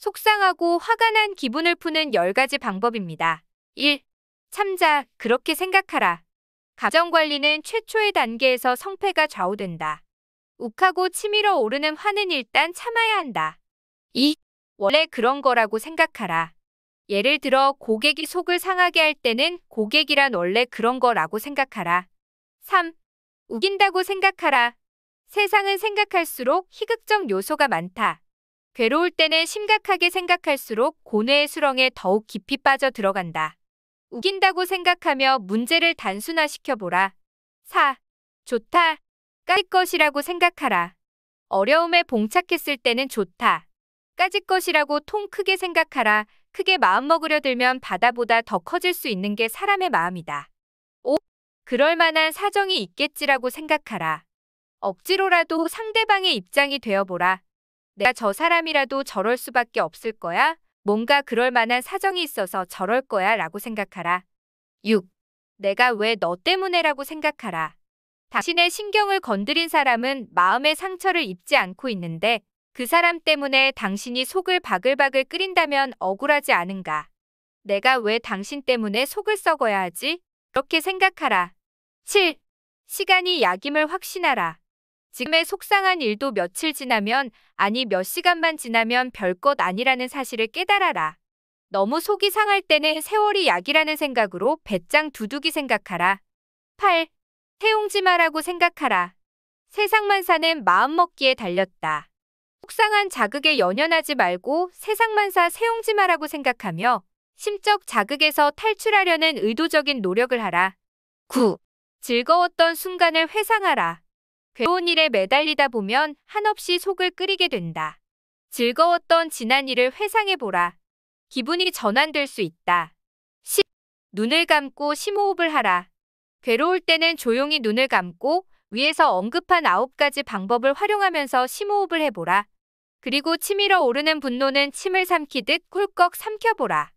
속상하고 화가 난 기분을 푸는 10가지 방법입니다. 1. 참자, 그렇게 생각하라. 가정관리는 최초의 단계에서 성패가 좌우된다. 욱하고 치밀어 오르는 화는 일단 참아야 한다. 2. 원래 그런 거라고 생각하라. 예를 들어 고객이 속을 상하게 할 때는 고객이란 원래 그런 거라고 생각하라. 3. 우긴다고 생각하라. 세상은 생각할수록 희극적 요소가 많다. 괴로울 때는 심각하게 생각할수록 고뇌의 수렁에 더욱 깊이 빠져 들어간다. 우긴다고 생각하며 문제를 단순화시켜보라. 4. 좋다. 까짓 것이라고 생각하라. 어려움에 봉착했을 때는 좋다. 까짓 것이라고 통 크게 생각하라. 크게 마음먹으려 들면 바다보다 더 커질 수 있는 게 사람의 마음이다. 5. 그럴 만한 사정이 있겠지라고 생각하라. 억지로라도 상대방의 입장이 되어보라. 내가 저 사람이라도 저럴 수밖에 없을 거야. 뭔가 그럴 만한 사정이 있어서 저럴 거야 라고 생각하라. 6. 내가 왜 너 때문에 라고 생각하라. 당신의 신경을 건드린 사람은 마음의 상처를 입지 않고 있는데 그 사람 때문에 당신이 속을 바글바글 끓인다면 억울하지 않은가. 내가 왜 당신 때문에 속을 썩어야 하지? 그렇게 생각하라. 7. 시간이 약임을 확신하라. 지금의 속상한 일도 며칠 지나면 아니 몇 시간만 지나면 별것 아니라는 사실을 깨달아라. 너무 속이 상할 때는 세월이 약이라는 생각으로 배짱 두둑이 생각하라. 8. 태용지 마라고 생각하라. 세상만 사는 마음먹기에 달렸다. 속상한 자극에 연연하지 말고 세상만 사 세용지 마라고 생각하며 심적 자극에서 탈출하려는 의도적인 노력을 하라. 9. 즐거웠던 순간을 회상하라. 괴로운 일에 매달리다 보면 한없이 속을 끓이게 된다. 즐거웠던 지난 일을 회상해보라. 기분이 전환될 수 있다. 10. 눈을 감고 심호흡을 하라. 괴로울 때는 조용히 눈을 감고 위에서 언급한 9가지 방법을 활용하면서 심호흡을 해보라. 그리고 치밀어 오르는 분노는 침을 삼키듯 꿀꺽 삼켜보라.